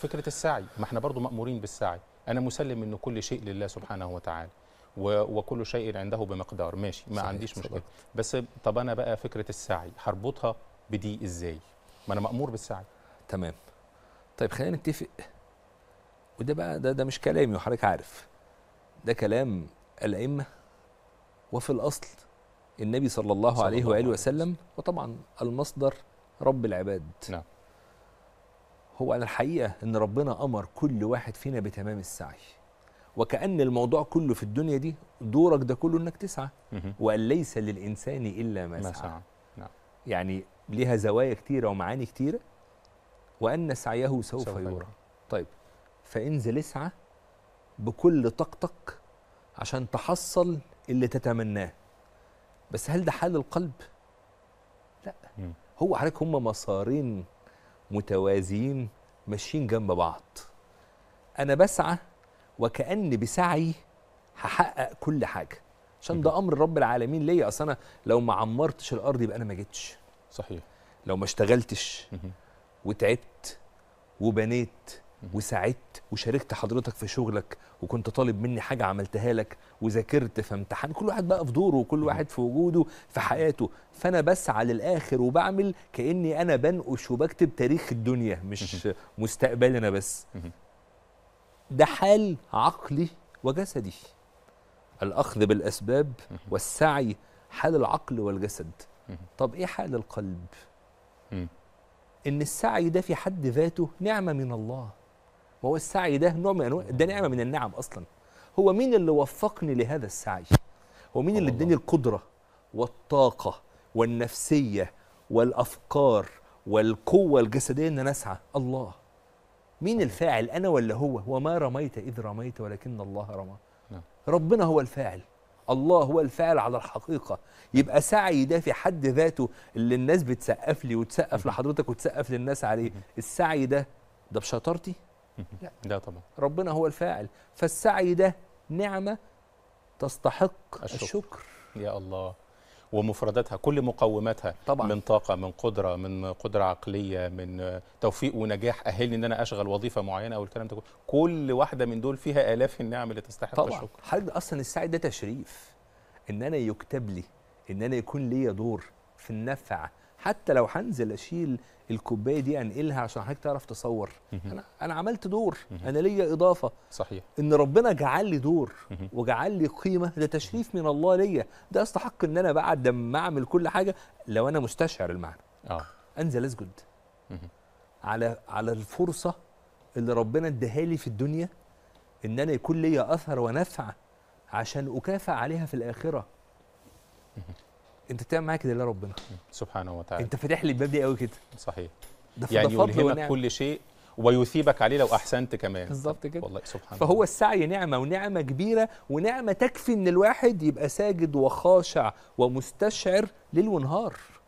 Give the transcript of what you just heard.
فكره السعي ما احنا برضو مامورين بالسعي انا مسلم ان كل شيء لله سبحانه وتعالى وكل شيء عنده بمقدار ماشي ما صحيح عنديش مشكله بس طب انا بقى فكره السعي هربطها بدي ازاي ما انا مامور بالسعي تمام طيب خلينا نتفق وده بقى ده ده مش كلامي وحضرتك عارف ده كلام الائمه وفي الاصل النبي صلى الله صلى عليه واله وسلم وطبعا المصدر رب العباد نعم هو أنا الحقيقة إن ربنا أمر كل واحد فينا بتمام السعي وكأن الموضوع كله في الدنيا دي دورك ده كله إنك تسعى وأن ليس للإنسان إلا ما, ما سعى نعم. يعني ليها زوايا كتيرة ومعاني كتيرة وأن سعيه سوف, سوف يرى طيب فانزل اسعى بكل طاقتك عشان تحصل اللي تتمناه بس هل ده حال القلب؟ لا هو حضرتك هم مسارين متوازيين ماشيين جنب بعض انا بسعى وكأن بسعي هحقق كل حاجه عشان ده امر رب العالمين ليا اصل انا لو ما عمرتش الارض يبقى انا ما جيتش صحيح لو ما اشتغلتش وتعبت وبنيت وساعدت وشاركت حضرتك في شغلك وكنت طالب مني حاجه عملتها لك وذاكرت في امتحان كل واحد بقى في دوره وكل واحد في وجوده في حياته فانا بسعى للاخر وبعمل كاني انا بنقش وبكتب تاريخ الدنيا مش مستقبلي انا بس ده حال عقلي وجسدي الاخذ بالاسباب والسعي حال العقل والجسد طب ايه حال القلب ان السعي ده في حد ذاته نعمه من الله ما هو السعي ده نوع من انواع نعم. ده نعمه من النعم اصلا هو مين اللي وفقني لهذا السعي هو مين اللي اداني القدره والطاقه والنفسيه والافكار والقوه الجسديه ان انا اسعى الله مين نعم. الفاعل انا ولا هو وما رميت اذ رميت ولكن الله رمى نعم. ربنا هو الفاعل الله هو الفاعل على الحقيقة يبقى سعي ده في حد ذاته اللي الناس بتسقف لي وتسقف لحضرتك وتسقف للناس عليه السعي ده ده بشطارتي لا ده طبعا ربنا هو الفاعل فالسعي ده نعمة تستحق الشكر, الشكر. يا الله ومفرداتها كل مقوماتها طبعا. من طاقة من قدرة من قدرة عقلية من توفيق ونجاح أهلني أن أنا أشغل وظيفة معينة أو الكلام ده كل واحدة من دول فيها آلاف النعم اللي تستحق طبعا. الشكر طبعا حضرتك أصلا السعي ده تشريف إن أنا يكتب لي إن أنا يكون لي دور في النفع حتى لو هنزل اشيل الكوبايه دي انقلها عشان حضرتك تعرف تصور انا انا عملت دور انا ليا اضافه صحيح ان ربنا جعل لي دور وجعل لي قيمه ده تشريف من الله ليا ده استحق ان انا بعد ما اعمل كل حاجه لو انا مستشعر المعنى اه انزل اسجد على على الفرصه اللي ربنا اداها لي في الدنيا ان انا يكون ليا اثر ونفع عشان اكافئ عليها في الاخره انت بتعمل معاك كده ربنا سبحانه وتعالى انت فاتح لي الباب دي قوي كده صحيح ده يعني يلهمك كل شيء ويثيبك عليه لو احسنت كمان بالظبط كده والله سبحان فهو الله. السعي نعمه ونعمه كبيره ونعمه تكفي ان الواحد يبقى ساجد وخاشع ومستشعر ليل ونهار